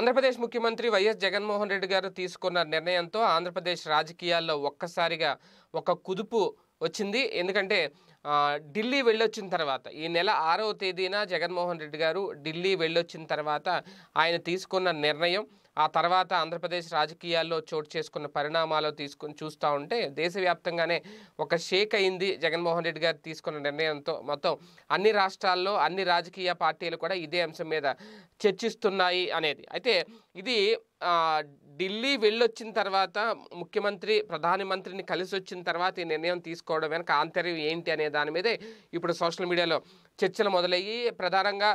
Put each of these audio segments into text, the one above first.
ఆంధ్రప్రదేశ్ ముఖ్యమంత్రి వైఎస్ జగన్మోహన్ రెడ్డి గారు తీసుకున్న నిర్ణయంతో ఆంధ్రప్రదేశ్ రాజకీయాల్లో ఒక్కసారిగా ఒక కుదుపు వచ్చింది ఎందుకంటే ఢిల్లీ వెళ్ళొచ్చిన తర్వాత ఈ నెల ఆరవ తేదీన జగన్మోహన్ రెడ్డి గారు ఢిల్లీ వెళ్ళొచ్చిన తర్వాత ఆయన తీసుకున్న నిర్ణయం ఆ తర్వాత ఆంధ్రప్రదేశ్ రాజకీయాల్లో చోటు చేసుకున్న పరిణామాలు తీసుకుని చూస్తూ ఉంటే దేశవ్యాప్తంగానే ఒక షేక్ అయింది జగన్మోహన్ రెడ్డి గారు తీసుకున్న నిర్ణయంతో మొత్తం అన్ని రాష్ట్రాల్లో అన్ని రాజకీయ పార్టీలు కూడా ఇదే అంశం మీద చర్చిస్తున్నాయి అనేది అయితే ఇది ఢిల్లీ వెళ్ళొచ్చిన తర్వాత ముఖ్యమంత్రి ప్రధానమంత్రిని కలిసి వచ్చిన తర్వాత ఈ నిర్ణయం తీసుకోవడం వెనక ఆంతర్యం ఏంటి అనే దాని మీదే ఇప్పుడు సోషల్ మీడియాలో చర్చలు మొదలయ్యి ప్రధానంగా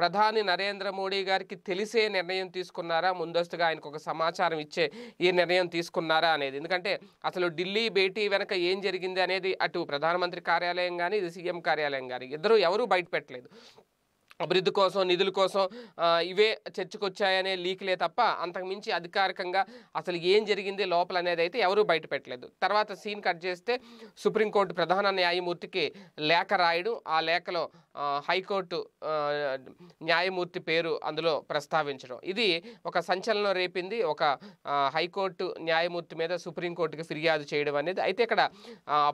ప్రధాని నరేంద్ర మోడీ గారికి తెలిసే నిర్ణయం తీసుకున్నారా ముందస్తుగా ఆయనకు ఒక సమాచారం ఇచ్చే ఈ నిర్ణయం తీసుకున్నారా అనేది ఎందుకంటే అసలు ఢిల్లీ భేటీ వెనక ఏం జరిగింది అనేది అటు ప్రధానమంత్రి కార్యాలయం కానీ ఇది సీఎం కార్యాలయం కానీ ఇద్దరు ఎవరూ బయట పెట్టలేదు అభివృద్ధి కోసం నిధుల కోసం ఇవే వచ్చాయనే లీక్లే తప్ప అంతకుమించి అధికారికంగా అసలు ఏం జరిగింది లోపల అనేది అయితే ఎవరూ బయట పెట్టలేదు తర్వాత సీన్ కట్ చేస్తే సుప్రీంకోర్టు ప్రధాన న్యాయమూర్తికి లేఖ రాయడం ఆ లేఖలో హైకోర్టు న్యాయమూర్తి పేరు అందులో ప్రస్తావించడం ఇది ఒక సంచలనం రేపింది ఒక హైకోర్టు న్యాయమూర్తి మీద సుప్రీంకోర్టుకి ఫిర్యాదు చేయడం అనేది అయితే ఇక్కడ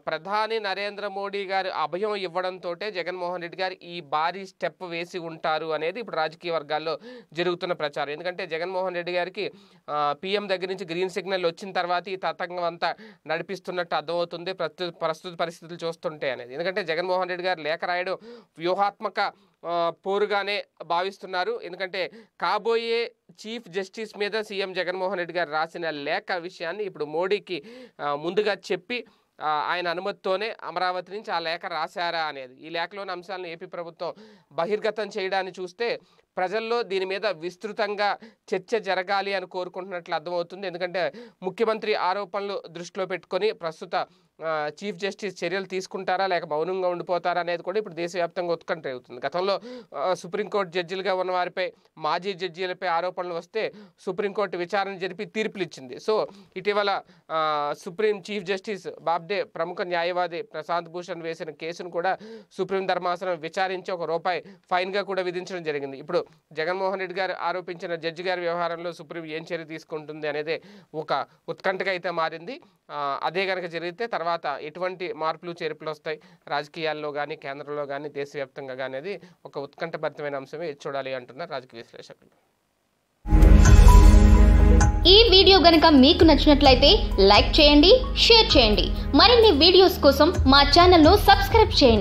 ప్రధాని నరేంద్ర మోడీ గారు అభయం ఇవ్వడంతో జగన్మోహన్ రెడ్డి గారు ఈ భారీ స్టెప్ వేసి ఉంటారు అనేది ఇప్పుడు రాజకీయ వర్గాల్లో జరుగుతున్న ప్రచారం ఎందుకంటే జగన్మోహన్ రెడ్డి గారికి పీఎం దగ్గర నుంచి గ్రీన్ సిగ్నల్ వచ్చిన తర్వాత ఈ తతంగం అంతా నడిపిస్తున్నట్టు అర్థమవుతుంది ప్రస్తుత పరిస్థితులు చూస్తుంటే అనేది ఎందుకంటే జగన్మోహన్ రెడ్డి గారు లేఖ రాయడం వ్యూహాత్మక పోరుగానే భావిస్తున్నారు ఎందుకంటే కాబోయే చీఫ్ జస్టిస్ మీద సీఎం జగన్మోహన్ రెడ్డి గారు రాసిన లేఖ విషయాన్ని ఇప్పుడు మోడీకి ముందుగా చెప్పి ఆయన అనుమతితోనే అమరావతి నుంచి ఆ లేఖ రాశారా అనేది ఈ లేఖలోని అంశాలను ఏపీ ప్రభుత్వం బహిర్గతం చేయడాన్ని చూస్తే ప్రజల్లో దీని మీద విస్తృతంగా చర్చ జరగాలి అని కోరుకుంటున్నట్లు అర్థమవుతుంది ఎందుకంటే ముఖ్యమంత్రి ఆరోపణలు దృష్టిలో పెట్టుకొని ప్రస్తుత చీఫ్ జస్టిస్ చర్యలు తీసుకుంటారా లేక మౌనంగా ఉండిపోతారా అనేది కూడా ఇప్పుడు దేశవ్యాప్తంగా ఉత్కంఠ అవుతుంది గతంలో సుప్రీంకోర్టు జడ్జిలుగా ఉన్న వారిపై మాజీ జడ్జీలపై ఆరోపణలు వస్తే సుప్రీంకోర్టు విచారణ జరిపి తీర్పులు ఇచ్చింది సో ఇటీవల సుప్రీం చీఫ్ జస్టిస్ బాబ్డే ప్రముఖ న్యాయవాది ప్రశాంత్ భూషణ్ వేసిన కేసును కూడా సుప్రీం ధర్మాసనం విచారించి ఒక రూపాయి ఫైన్గా కూడా విధించడం జరిగింది ఇప్పుడు జగన్మోహన్ రెడ్డి గారు ఆరోపించిన జడ్జి గారి వ్యవహారంలో సుప్రీం ఏం చర్య తీసుకుంటుంది అనేది ఒక ఉత్కంఠగా అయితే మారింది అదే కనుక జరిగితే తర్వాత తర్వాత ఎటువంటి మార్పులు చేర్పులు వస్తాయి రాజకీయాల్లో కానీ కేంద్రంలో కానీ దేశవ్యాప్తంగా కానీ అనేది ఒక ఉత్కంఠభరితమైన అంశమే చూడాలి అంటున్నారు రాజకీయ విశ్లేషకులు ఈ వీడియో గనక మీకు నచ్చినట్లయితే లైక్ చేయండి షేర్ చేయండి మరిన్ని వీడియోస్ కోసం మా ను సబ్స్క్రైబ్ చేయండి